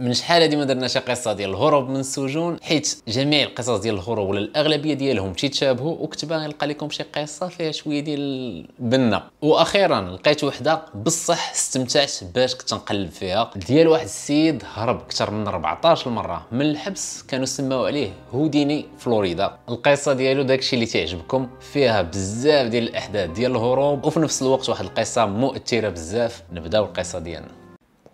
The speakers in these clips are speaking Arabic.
من شحال هذه ما درناش قصه ديال الهروب من السجون حيت جميع القصص ديال الهروب ولا الاغلبيه ديالهم تيتشابهوا وكنت باغي نلقى لكم شي قصه فيها شويه ديال البنه واخيرا لقيت وحده بصح استمتعت باش كنت نقلب فيها ديال واحد السيد هرب اكثر من 14 مره من الحبس كانوا سماو عليه هوديني فلوريدا القصه ديالو داكشي اللي تعجبكم فيها بزاف ديال الاحداث ديال الهروب وفي نفس الوقت واحد القصه مؤثره بزاف نبداو القصه ديالنا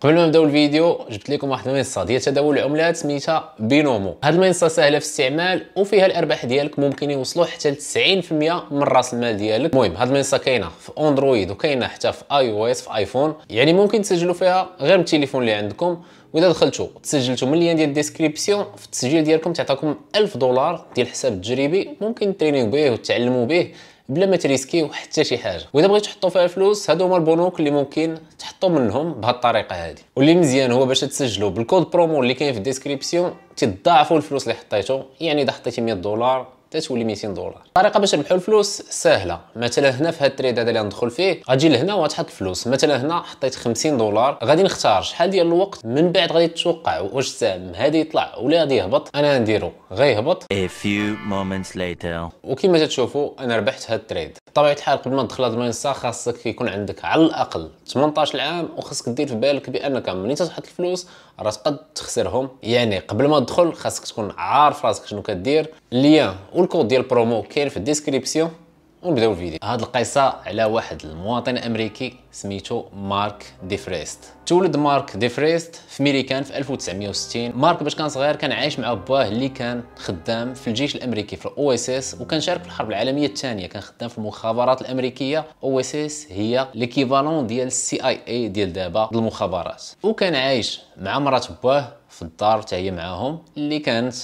قبل ما نبداو الفيديو جبت لكم واحد المنصه ديال تداول العملات سميتها بينومو هاد المنصه سهله في الاستعمال وفيها الارباح ديالك ممكن يوصلوا حتى ل 90% من راس المال ديالك المهم هاد المنصه كاينه في اندرويد وكاينه حتى في اي او اس في ايفون يعني ممكن تسجلوا فيها غير من التليفون اللي عندكم واذا دخلتوا تسجلتوا من اللين ديال الديسكريبسيون في التسجيل ديالكم تعطاكم 1000 دولار ديال الحساب التجريبي ممكن ترينيو به وتعلموا به بلا ما تريسكيو حتى شي حاجه واذا بغيتو تحطوا فيها فلوس هادو هما البنوك اللي ممكن تحطوا منهم بهاد الطريقه هادي واللي مزيان هو باش تسجلوا بالكود برومو اللي كاين في الديسكريبسيون تضاعفوا الفلوس اللي حطيتو يعني اذا حطيتي 100 دولار تتولي 200 دولار الطريقه باش نربحوا الفلوس سهله مثلا هنا في هذا التريد هذا اللي ندخل فيه غتجي لهنا وغتحط الفلوس مثلا هنا حطيت 50 دولار غادي نختار شحال ديال الوقت من بعد غادي تتوقع واش السهم هذا يطلع ولا غادي يهبط انا نديرو غيهبط a few moments later وكما تشوفوا انا ربحت هذا التريد بطبيعه الحال قبل ما تدخل هذا المنصه خاصك يكون عندك على الاقل 18 عام وخاصك دير في بالك بانك ملي تحط الفلوس راه تقد تخسرهم يعني قبل ما تدخل خاصك تكون عارف راسك شنو كدير ليان والكود ديال برومو كاين في الديسكريبسيون ونبداو الفيديو هاد القصه على واحد المواطن امريكي سميتو مارك ديفريست تولد مارك ديفريست في ميريكان في 1960 مارك باش كان صغير كان عايش مع باه اللي كان خدام في الجيش الامريكي في الاو اس اس وكان شارك في الحرب العالميه الثانيه كان خدام في المخابرات الامريكيه او اس اس هي ليكيفالون ديال السي اي اي ديال دابا المخابرات وكان عايش مع مرات باه في الدار تاعي هي معاهم اللي كانت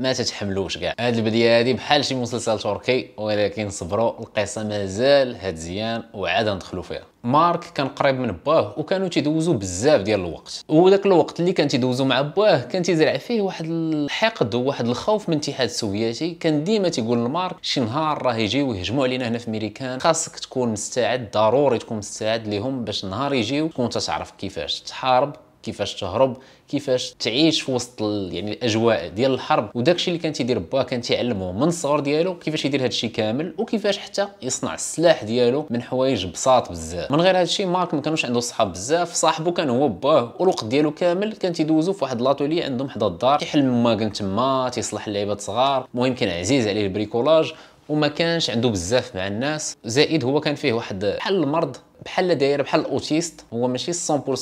ما تتحملوش كاع هاد البديه هادي بحال شي مسلسل تركي ولكن صبروا القصه مازال هاد زيان وعاد ندخلوا فيها مارك كان قريب من باه وكانوا تيدوزوا بزاف ديال الوقت وذاك الوقت اللي كان تيدوزوا مع باه كان تيزرع فيه واحد الحقد وواحد الخوف من الاتحاد السوفيتي كان ديما تيقول لمارك شي نهار راه يجيو يهجموا علينا هنا في امريكان خاصك تكون مستعد ضروري تكون مستعد ليهم باش نهار يجيو تكون تتعرف كيفاش تحارب كيفاش تهرب كيفاش تعيش في وسط يعني الاجواء ديال الحرب وداك الشيء اللي كان تيدير باه كان تيعلمه من الصغر ديالو كيفاش يدير هذا الشيء كامل وكيفاش حتى يصنع السلاح ديالو من حوايج بساط بزاف من غير هذا الشيء مارك ما كانوش عنده صحاب بزاف صاحبو كان هو باه والوقت ديالو كامل كان تيدوزو في واحد لاطولي عندهم حدا الدار كيحل ما تما تيصلح لعيبات صغار المهم كان عزيز عليه البريكولاج وما كانش عنده بزاف مع الناس زائد هو كان فيه واحد بحال المرض بحال داير بحال الاوتيست هو ماشي 100%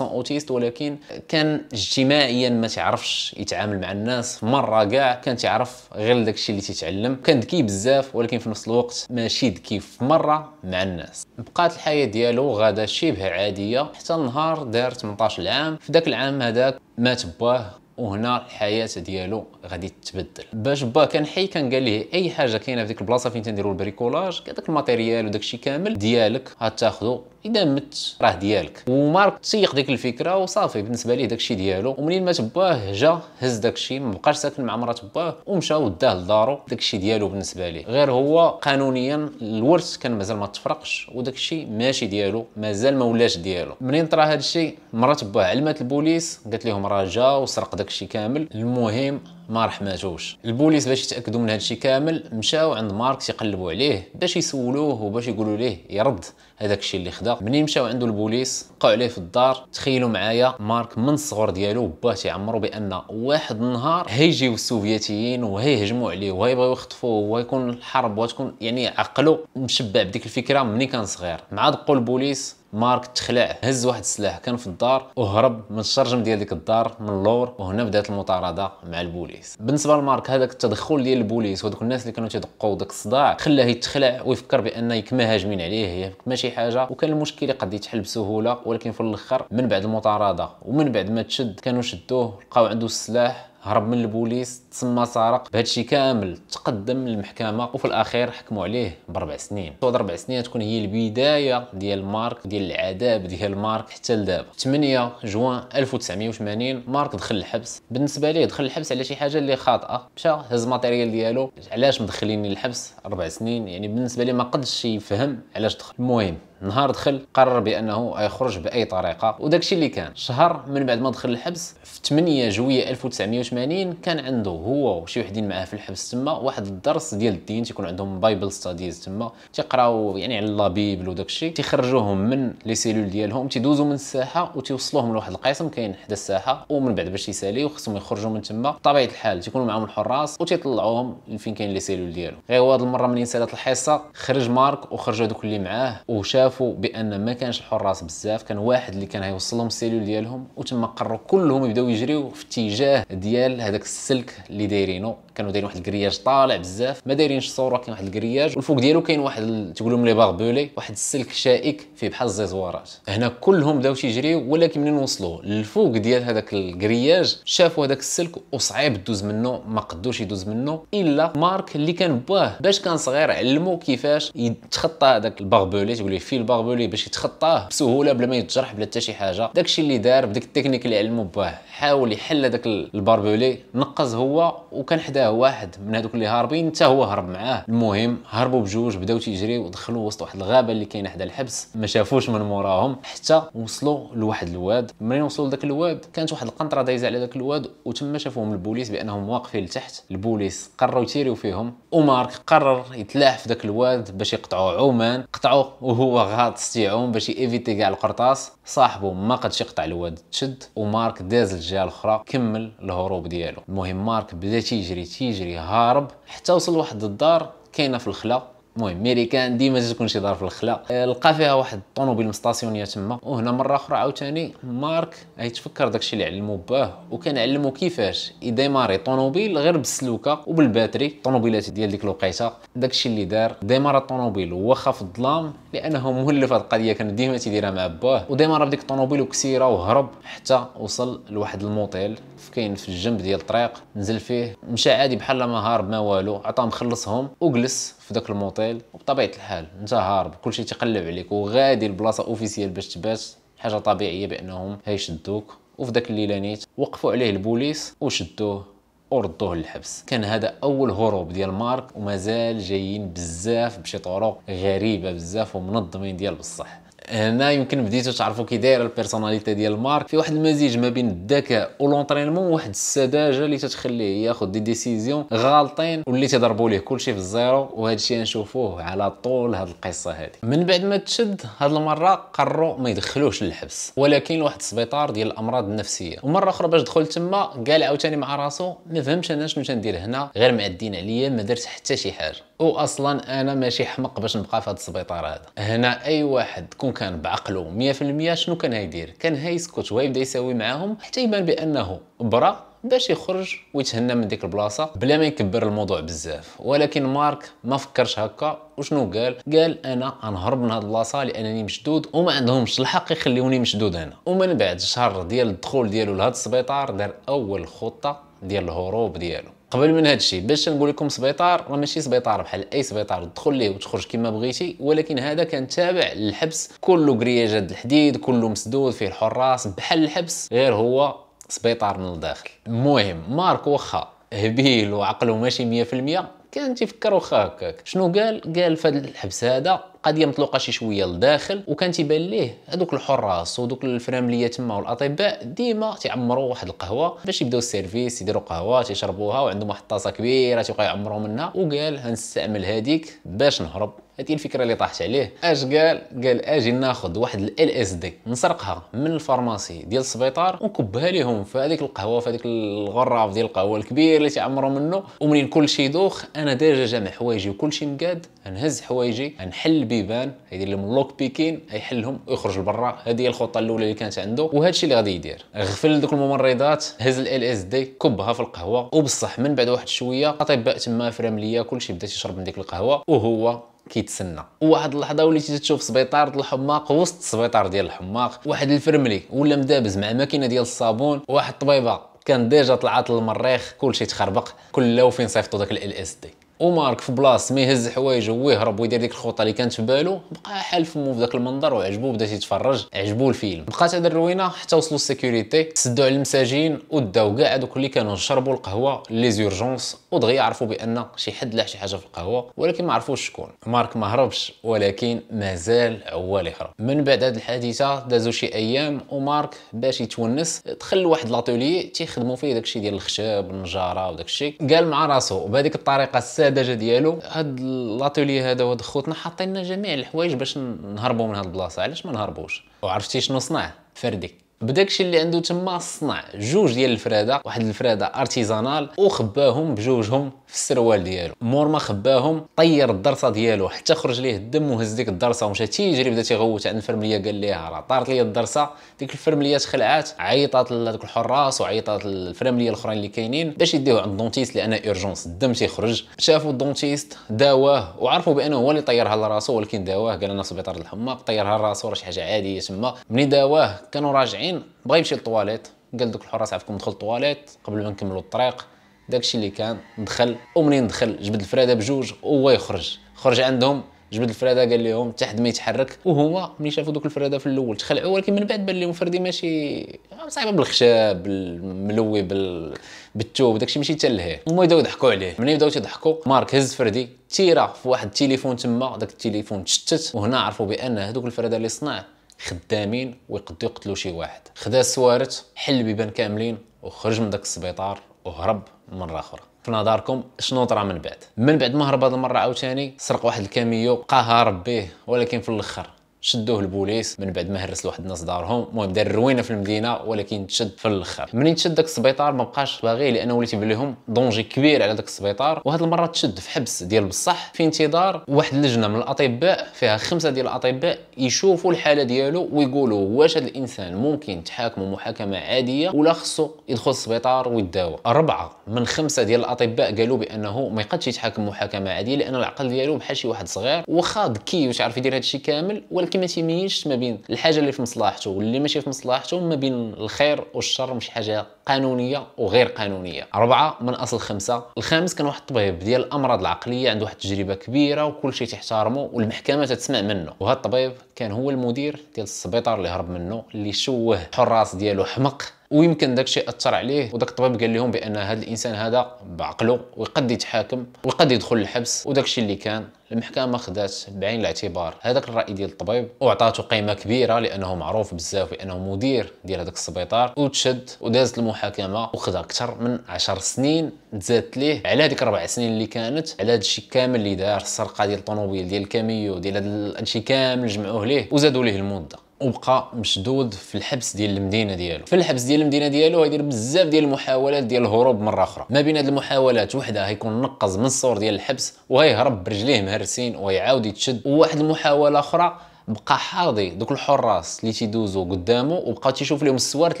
اوتيست ولكن كان اجتماعيا ما تعرفش يتعامل مع الناس مره كاع كان تعرف غير داكشي اللي تيتعلم كان ذكي بزاف ولكن في نفس الوقت ماشي ذكي في مره مع الناس بقات الحياه ديالو غاده شبه عاديه حتى النهار دار 18 عام في ذاك العام هذاك مات باه وهنا الحياه ديالو غادي تبدل باش با كان حي كان قال ليه اي حاجه كاينه في ديك البلاصه فين تنديروا البريكولاج داك الماتيريال وداك الشيء كامل ديالك غتاخذو اذا مت راه ديالك ومارك تسيق ديك الفكره وصافي بالنسبه ليه داكشي ديالو ومنين مات باه جا هز داكشي ما بقاش ساكن مع مرات باه ومشى وداه لدارو داكشي ديالو بالنسبه ليه غير هو قانونيا الورث كان مازال ما تفرقش وداكشي ماشي ديالو مازال ما ولاش ديالو منين طرا هادشي مرات باه علمات البوليس قالت لهم راه جا وسرق داكشي كامل المهم ما رحماتوش البوليس باش يتاكدوا من هادشي كامل مشاو عند ماركس يقلبوا عليه باش يسولوه وباش يقولوا ليه يرد هذاك الشيء اللي خدا ملي مشاو عنده البوليس بقاو عليه في الدار تخيلوا معايا مارك من الصغر ديالو باه تيعمرو بان واحد النهار هيجيو السوفيتيين وهيهجموا عليه وهيبغيو يخطفوه وهيكون الحرب وتكون يعني عقله مشبع بديك الفكره ملي كان صغير مع دقوا البوليس مارك تخلع هز واحد السلاح كان في الدار وهرب من الشرجم ديال ديك الدار من اللور وهنا بدات المطارده مع البوليس بالنسبه لمارك هذاك التدخل ديال البوليس وهذوك الناس اللي كانوا تيدقوا داك الصداع خلاه يتخلع ويفكر بان يكما هاجمين عليه هي ما شي حاجه وكان المشكل قد يتحل بسهوله ولكن في الاخر من بعد المطارده ومن بعد ما تشد كانوا شدوه لقاو عنده السلاح هرب من البوليس تسمى سرق بهادشي كامل تقدم للمحكمه وفي الاخير حكموا عليه باربع سنين هاد اربع سنين تكون هي البدايه ديال مارك ديال العذاب ديال مارك حتى لدابا 8 جوان 1980 مارك دخل الحبس بالنسبه ليه دخل الحبس على شي حاجه اللي خاطئه مشى هز الماتيريال ديالو علاش مدخليني الحبس اربع سنين يعني بالنسبه ليه ما قدش يفهم علاش دخل المهم نهار دخل قرر بانه يخرج باي طريقه وداكشي اللي كان شهر من بعد ما دخل الحبس في 8 جوية 1980 كان عنده هو وشي وحدين معاه في الحبس تما واحد الدرس ديال الدين تيكون عندهم بايبل ستاديز تما تيقراو يعني على لا بيبل وداكشي تيخرجوهم من لي سيلول ديالهم تيدوزو من الساحه وتيوصلوهم لواحد القسم كاين حدا الساحه ومن بعد باش يساليو خصهم يخرجوا من تما بطبيعه الحال تيكونوا معاهم الحراس وتيطلعوهم لفين كاين لي سيلول ديالهم غير هو هاد المره منين سالات الحصه خرج مارك وخرجوا دوك اللي معاه وشاف شافوا بان ما كانش الحراس بزاف كان واحد اللي كان هيوصل لهم السيلول ديالهم وتما قرروا كلهم يبداو يجريو في اتجاه ديال هذاك السلك اللي دايرينو كانوا دايرين واحد الكرياج طالع بزاف ما دايرينش صوره كاين واحد الكرياج والفوق ديالو كاين واحد تقول لهم لي باربولي واحد السلك شائك فيه بحال الزيزوارات هنا كلهم بداو تيجريو ولكن منين وصلوا للفوق ديال هذاك الكرياج شافوا هذاك السلك وصعيب دوز منه ما قدوش يدوز منه الا مارك اللي كان باه باش كان صغير علمو كيفاش يتخطى هذاك الباربولي تقول ليه الباربولي باش يتخطاه بسهوله بلا ما يتجرح بلا حتى شي حاجه داكشي اللي دار بديك التكنيك اللي علمو باه حاول يحل هذاك الباربولي نقز هو وكان حداه واحد من هذوك اللي هاربين حتى هو هرب معاه المهم هربوا بجوج بداو تيجريو ودخلوا وسط واحد الغابه اللي كاينه حدا الحبس ما شافوش من موراهم حتى وصلوا لواحد الواد ملي وصلوا لذاك الواد كانت واحد القنطره دايزه على ذاك الواد وتما شافوهم البوليس بانهم واقفين لتحت البوليس قرروا يتيريو فيهم ومارك قرر يتلاح في ذاك الواد باش يقطعوا عمان قطعوه وهو هو غاطس تاعهم باش ييفيتي كاع القرطاس صاحبه ما قدش يقطع الواد تشد ومارك داز الجهه الاخرى كمل الهروب ديالو المهم مارك بدا تيجري تيجري هارب حتى وصل واحد الدار كاينه في الخلا المهم ميريكان ديما تكون شي دار في الخلا آه، لقى فيها واحد الطوموبيل مستاسيونيه تما وهنا مره اخرى عاوتاني مارك يتفكر داكشي اللي علمو باه وكان علمو كيفاش يديماري طوموبيل غير بالسلوكه وبالباتري الطوموبيلات ديال ديك الوقيته داكشي اللي دار ديمار الطوموبيل واخا في الظلام لانه مولف هاد القضيه كان ديما تيديرها مع باه وديمار بديك الطوموبيل وكسيره وهرب حتى وصل لواحد الموطيل كاين في الجنب ديال الطريق نزل فيه مشى عادي بحال ما هارب ما والو عطاهم خلصهم وجلس في داك الموطيل وبطبيعه الحال انت هارب كلشي تيقلب عليك وغادي لبلاصه اوفيسيال باش تبات حاجه طبيعيه بانهم هيشدوك وفي داك الليله نيت وقفوا عليه البوليس وشدوه وردوه للحبس كان هذا اول هروب ديال مارك ومازال جايين بزاف بشي طرق غريبه بزاف ومنظمين ديال بصح هنا يمكن بديتو تعرفوا كي دايره البيرسوناليتي ديال مارك في واحد المزيج ما بين الذكاء ولونطرينمون واحد السذاجه اللي تتخليه ياخذ دي ديسيزيون غالطين واللي تضربوا ليه كلشي في الزيرو وهذا الشيء نشوفوه على طول هذه القصه هذه من بعد ما تشد هذه المره قرروا ما يدخلوش للحبس ولكن لواحد السبيطار ديال الامراض النفسيه ومره اخرى باش دخل تما قال عاوتاني مع راسو ما فهمش انا شنو تندير هنا غير معدين عليا ما درت حتى شي حاجه واصلا انا ماشي حمق باش نبقى في هذا السبيطار هذا هنا اي واحد كون كان بعقله 100% شنو كان هيدير كان هيسكت ويبدا يساوي معاهم حتى يبان بانه برا باش يخرج ويتهنى من ديك البلاصه بلا ما يكبر الموضوع بزاف ولكن مارك ما فكرش هكا وشنو قال قال انا غنهرب من هاد البلاصه لانني مشدود وما عندهمش الحق يخليوني مشدود هنا ومن بعد شهر ديال الدخول ديالو لهاد السبيطار دار اول خطه ديال الهروب ديالو قبل من هذا الشيء باش نقول لكم سبيطار راه ماشي سبيطار بحال اي سبيطار تدخل ليه وتخرج كما بغيتي ولكن هذا كان تابع للحبس كله كرياجات الحديد كله مسدود فيه الحراس بحال الحبس غير هو سبيطار من الداخل المهم مارك واخا هبيل وعقله ماشي 100% كان تيفكر واخا هكاك شنو قال قال في الحبس هذا القضيه مطلوقه شي شويه لداخل وكان تيبان ليه هذوك الحراس ودوك اللي تما والاطباء ديما تيعمروا واحد القهوه باش يبداو السيرفيس يديروا قهوه تيشربوها وعندهم واحد الطاسه كبيره تيبقاو يعمروا منها وقال هنستعمل هذيك باش نهرب هذه الفكره اللي طاحت عليه اش قال قال اجي ناخذ واحد ال اس دي نسرقها من الفارماسي ديال السبيطار ونكبها لهم في هذيك القهوه في هذيك الغراف ديال القهوه الكبير اللي تعمروا منه ومنين شيء دوخ انا ديجا جامع حوايجي شيء مقاد نهز حوايجي نحل بيبان يدير لهم لوك بيكين يحلهم ويخرج لبرا هذه هي الخطه الاولى اللي كانت عنده وهذا الشيء اللي غادي يدير غفل دوك الممرضات هز ال اس دي كبها في القهوه وبصح من بعد واحد شويه اطباء تما في رمليه كلشي بدا يشرب من ديك القهوه وهو كيتسنى واحد اللحظه وليتي تشوف سبيطار الحماق وسط السبيطار ديال الحماق واحد الفرملي ولا مدابز مع ماكينه ديال الصابون واحد الطبيبه كان ديجا طلعت للمريخ كلشي تخربق كل لو فين صيفطوا داك ال اس دي ومارك في بلاصه ما يهز حوايجه ويهرب ويدير ديك الخطه اللي كانت في بالو بقى حال فمو في ذاك المنظر وعجبو بدا يتفرج عجبو الفيلم بقات هاد الروينه حتى وصلوا السيكوريتي سدوا على المساجين وداو كاع هادوك اللي كانوا شربوا القهوه لي زورجونس ودغيا عرفوا بان شي حد لاح شي حاجه في القهوه ولكن ما عرفوش شكون مارك ما هربش ولكن مازال هو اللي هرب من بعد هاد الحادثه دازو شي ايام ومارك باش يتونس دخل لواحد لاتولي تيخدموا فيه داكشي ديال الخشب النجاره وداكشي قال مع راسو بهذيك الطريقه الساده السذاجه ديالو هاد لاتولي هذا وهاد خوتنا حاطين جميع الحوايج باش نهربوا من هاد البلاصه علاش ما نهربوش وعرفتي شنو صنع فردي بداكشي اللي عنده تما صنع جوج ديال الفراده واحد الفراده ارتيزانال وخباهم بجوجهم في السروال ديالو مور ما خباهم طير الدرسه ديالو حتى خرج ليه الدم وهز ديك الدرسه ومشى تيجري بدا تيغوت على الفرمليه قال ليها راه طارت ليا الدرسه ديك الفرمليه تخلعات عيطات لهذوك الحراس وعيطات الفرمليه الاخرين اللي كاينين باش يديوه عند الدونتيست لان ايرجونس الدم تيخرج شافوا الدونتيست داواه وعرفوا بانه هو اللي طيرها لراسو ولكن داواه قال لنا سبيطار الحماق طيرها لراسو راه شي حاجه عاديه تما ملي داواه كانوا راجعين بغا يمشي للطواليت قال دوك الحراس عافاكم ندخل الطواليت قبل ما نكملوا الطريق داكشي اللي كان دخل ومنين دخل جبد الفرادة بجوج وهو يخرج خرج عندهم جبد الفرادة قال لهم حتى حد ما يتحرك وهما ملي شافوا دوك الفرادة في الاول تخلعوا ولكن من بعد بان لهم فردي ماشي آه، صعيبه بالخشاب بالملوي بال... بالثوب داكشي ماشي حتى لهيه هما يبداو يضحكوا عليه ملي بداو تيضحكوا مارك هز فردي تيرا في واحد التليفون تما داك التليفون تشتت وهنا عرفوا بان هذوك الفرادة اللي صنع خدامين ويقدروا يقتلوا شي واحد خدا السوارت حل بيبان كاملين وخرج من داك السبيطار وهرب مره اخرى في نظركم شنو طرا من بعد من بعد ما هرب هذه المره عاوتاني سرق واحد الكاميو قاها ربيه ولكن في الاخر شدوه البوليس من بعد ما هرس لواحد الناس دارهم المهم دار روينه في المدينه ولكن تشد في الاخر منين تشد داك السبيطار ما بقاش باغي لانه وليت يبان لهم دونجي كبير على داك السبيطار وهاد المره تشد في حبس ديال بصح في انتظار واحد اللجنه من الاطباء فيها خمسه ديال الاطباء يشوفوا الحاله ديالو ويقولوا واش هذا الانسان ممكن تحاكمه محاكمه عاديه ولا خصو يدخل السبيطار ويداوى اربعه من خمسه ديال الاطباء قالوا بانه ما يقدش يتحاكم محاكمه عاديه لان العقل ديالو بحال شي واحد صغير واخا ذكي وتعرف يدير هادشي كامل ولكن ولكن ما تيميزش ما بين الحاجه اللي في مصلحته واللي ماشي في مصلحته ما بين الخير والشر مش حاجه قانونيه وغير قانونيه أربعة من أصل خمسة الخامس كان واحد الطبيب ديال الأمراض العقلية عنده واحد التجربة كبيرة وكل شيء تحترمه والمحكمة تتسمع منه وهذا الطبيب كان هو المدير ديال السبيطار اللي هرب منه اللي شوه حراس ديالو حمق ويمكن داكشي اثر عليه وداك الطبيب قال لهم بان هذا الانسان هذا بعقله ويقد يتحاكم ويقد يدخل الحبس وداكشي اللي كان المحكمه خدات بعين الاعتبار هذاك الراي ديال الطبيب واعطاته قيمه كبيره لانه معروف بزاف بانه مدير ديال هذاك السبيطار وتشد ودازت المحاكمه وخذا اكثر من 10 سنين تزادت ليه على هذيك اربع سنين اللي كانت على هادشي كامل اللي دار السرقه ديال الطوموبيل ديال الكاميو ديال هادشي كامل جمعوه ليه وزادوا ليه المده وبقى مشدود في الحبس ديال المدينه ديالو في الحبس ديال المدينه ديالو غيدير بزاف ديال المحاولات ديال الهروب مره اخرى ما بين هاد المحاولات وحده غيكون نقز من السور ديال الحبس وغيهرب برجليه مهرسين ويعاود يتشد وواحد المحاوله اخرى بقى حاضي دوك الحراس اللي تيدوزو قدامه وبقى تيشوف لهم السوارت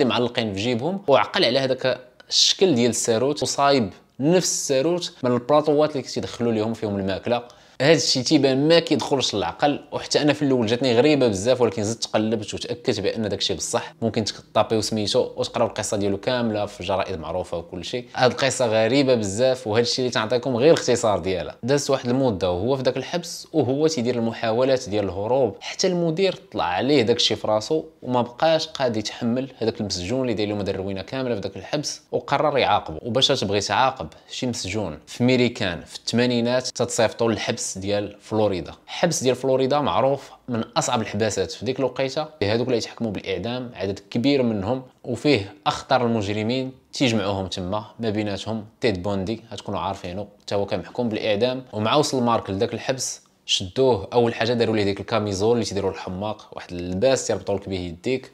اللي معلقين في جيبهم وعقل على هذاك الشكل ديال الساروت وصايب نفس الساروت من البلاطوات اللي كيدخلوا لهم فيهم الماكله هذا الشيء تيبان ما كيدخلش للعقل وحتى انا في الاول جاتني غريبه بزاف ولكن زدت تقلبت وتاكدت بان داك الشيء بصح ممكن تطابيو سميتو وتقراو القصه ديالو كامله في جرائد معروفه وكل شيء هذه القصه غريبه بزاف وهذا الشيء اللي تنعطيكم غير اختصار ديالها دازت واحد المده وهو في داك الحبس وهو تيدير المحاولات ديال الهروب حتى المدير طلع عليه داك الشيء في راسو وما بقاش قادر يتحمل هذاك المسجون اللي داير لهم الروينه كامله في داك الحبس وقرر يعاقبه وباش تبغي تعاقب شي مسجون في ميريكان في الثمانينات تتصيفطوا للحبس الحبس ديال فلوريدا الحبس ديال فلوريدا معروف من اصعب الحباسات في ديك الوقيته هذوك اللي يتحكموا بالاعدام عدد كبير منهم وفيه اخطر المجرمين تيجمعوهم تما ما بيناتهم تيد بوندي هتكونوا عارفينه حتى هو كان محكوم بالاعدام ومع وصل مارك لذاك الحبس شدوه اول حاجه داروا ليه ديك الكاميزول اللي تيديروا الحماق واحد اللباس تيربطوا لك به يديك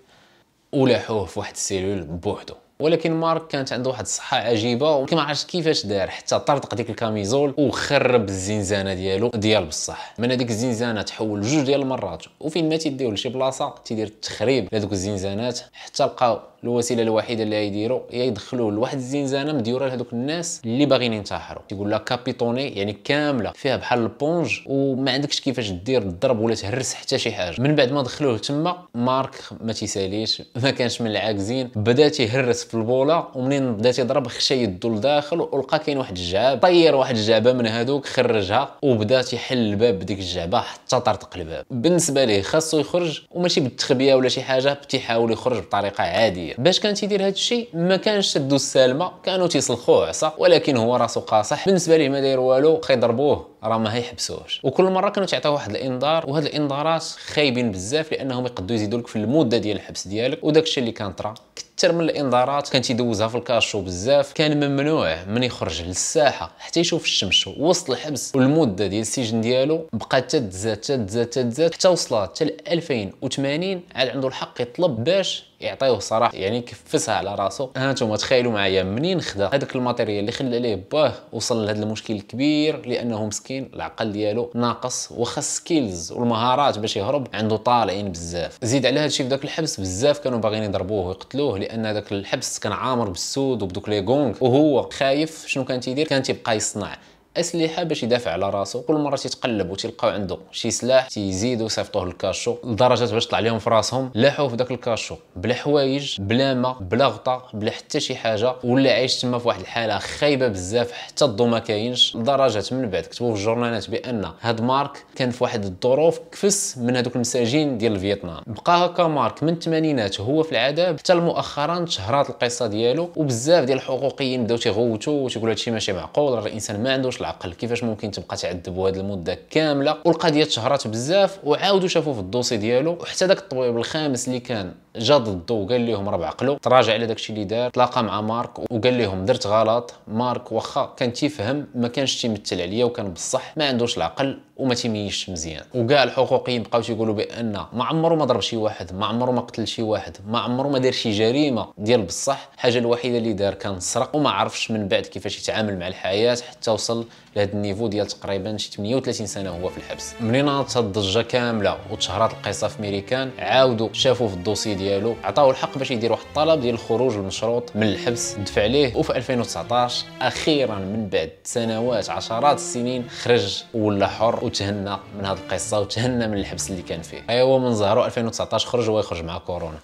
ولاحوه في واحد السيلول بوحدو ولكن مارك كانت عنده واحد الصحه عجيبه وما عرفتش كيفاش دار حتى طردق ديك الكاميزول وخرب الزنزانه ديالو ديال بصح من هذيك الزنزانه تحول جوج ديال المرات وفين ما تيديو لشي بلاصه تيدير التخريب لهذوك الزنزانات حتى لقاو الوسيله الوحيده اللي يديروا هي يدخلوه لواحد الزنزانه مديوره لهذوك الناس اللي باغيين ينتحروا تيقول لها كابيتوني يعني كامله فيها بحال البونج وما عندكش كيفاش دير الضرب ولا تهرس حتى شي حاجه من بعد ما دخلوه تما مارك ما تيساليش ما كانش من العاكزين بدا تيهرس في البوله ومنين بدا تيضرب خشى يدو لداخل ولقى كاين واحد الجعاب طير واحد الجعبه من هذوك خرجها وبدا تيحل الباب بديك الجعبه حتى طرطق الباب بالنسبه ليه خاصو يخرج وماشي بالتخبيه ولا شي حاجه تيحاول يخرج بطريقه عاديه العاديه باش كان تيدير هذا الشيء ما كانش شدوا السالمه كانوا تيسلخوه عصا ولكن هو راسو قاصح بالنسبه ليه ما داير والو خيضربوه راه ما هيحبسوهش وكل مره كانوا تعطيو واحد الانذار وهاد الانذارات خايبين بزاف لانهم يقدو يزيدوا لك في المده ديال الحبس ديالك وداك الشيء اللي كان طرا كثر من الانذارات كان تيدوزها في الكاشو بزاف كان ممنوع من يخرج للساحه حتى يشوف الشمس وسط الحبس والمده ديال السجن ديالو بقات تزاد تزاد تزاد حتى وصلت حتى ل 2080 عاد عنده الحق يطلب باش يعطيوه صراحه يعني يكفسها على راسو هانتوما تخيلوا معايا منين خدا هذاك الماتيريال اللي خلى ليه باه وصل لهذا المشكل الكبير لانه مسكين العقل ديالو ناقص وخا سكيلز والمهارات باش يهرب عنده طالعين بزاف زيد على هادشي في داك الحبس بزاف كانوا باغيين يضربوه ويقتلوه لان داك الحبس كان عامر بالسود وبدوك لي غونغ وهو خايف شنو كان تيدير كان تيبقى يصنع اسلحه باش يدافع على راسو كل مره تيتقلب وتلقاو عنده شي سلاح تيزيدو يصيفطوه للكاشو لدرجه باش طلع لهم في راسهم لاحوا في داك الكاشو بلا حوايج بلا ما بلا غطاء بلا حتى شي حاجه ولا عايش تما في واحد الحاله خايبه بزاف حتى الضو ما كاينش لدرجه من بعد كتبوا في الجورنالات بان هاد مارك كان في واحد الظروف كفس من هادوك المساجين ديال فيتنام بقى هكا مارك من الثمانينات هو في العذاب حتى مؤخرا تشهرات القصه ديالو وبزاف ديال الحقوقيين بداو تيغوتوا وتيقولوا هادشي ماشي معقول الانسان ما عندوش في العقل كيفاش ممكن تبقى تعذب هذه المده كامله والقضيه تشهرت بزاف وعاودوا شافوا في الدوسي ديالو وحتى داك الطبيب الخامس اللي كان جا ضده وقال لهم راه بعقلو تراجع على داكشي اللي دار تلاقى مع مارك وقال لهم درت غلط مارك واخا كان تيفهم ما كانش تيمثل عليا وكان بصح ما عندوش العقل وما تيميزش مزيان وكاع الحقوقيين بقاو تيقولوا بان ما عمره ما ضرب شي واحد ما عمره ما قتل شي واحد ما عمره ما دار شي جريمه ديال بصح الحاجه الوحيده اللي دار كان سرق وما عرفش من بعد كيفاش يتعامل مع الحياه حتى وصل لهذا النيفو ديال تقريبا شي 38 سنه هو في الحبس منين ناضت الضجه كامله وتشهرات القصه في ميريكان عاودوا شافوا في الدوسي ديالو عطاوه الحق باش يدير واحد الطلب ديال الخروج المشروط من الحبس دفع ليه وفي 2019 اخيرا من بعد سنوات عشرات السنين خرج ولا حر وتهنى من هذه القصه وتهنى من الحبس اللي كان فيه ايوا من زهرو 2019 خرج ويخرج مع كورونا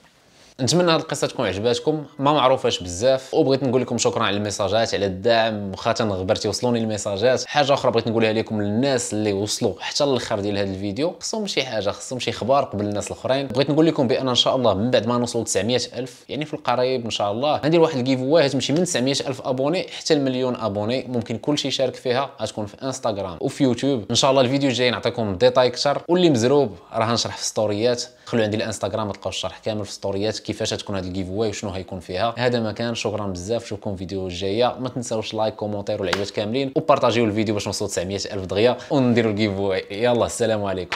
نتمنى هذه القصه تكون عجباتكم ما معروفاش بزاف وبغيت نقول لكم شكرا على الميساجات على الدعم واخا تنغبر تيوصلوني الميساجات حاجه اخرى بغيت نقولها لكم للناس اللي وصلوا حتى للاخر ديال هذا الفيديو خصهم شي حاجه خصهم شي اخبار قبل الناس الاخرين بغيت نقول لكم بان ان شاء الله من بعد ما نوصلوا 900 الف يعني في القريب ان شاء الله غندير واحد الكيفواي تمشي من 900 الف ابوني حتى المليون ابوني ممكن كلشي يشارك فيها غتكون في انستغرام وفي يوتيوب ان شاء الله الفيديو الجاي نعطيكم ديتاي اكثر واللي مزروب راه نشرح في ستوريات خلو عندي الانستغرام تلقاو الشرح كامل في ستوريات كيفاش تكون هذه واي وشنو هيكون فيها هذا ما كان شكرا بزاف نشوفكم فيديو الجايه ما تنساوش لايك كومونتير والعيبات كاملين وبارطاجيو الفيديو باش نوصلوا 900 الف دغيا ونديروا واي يلا السلام عليكم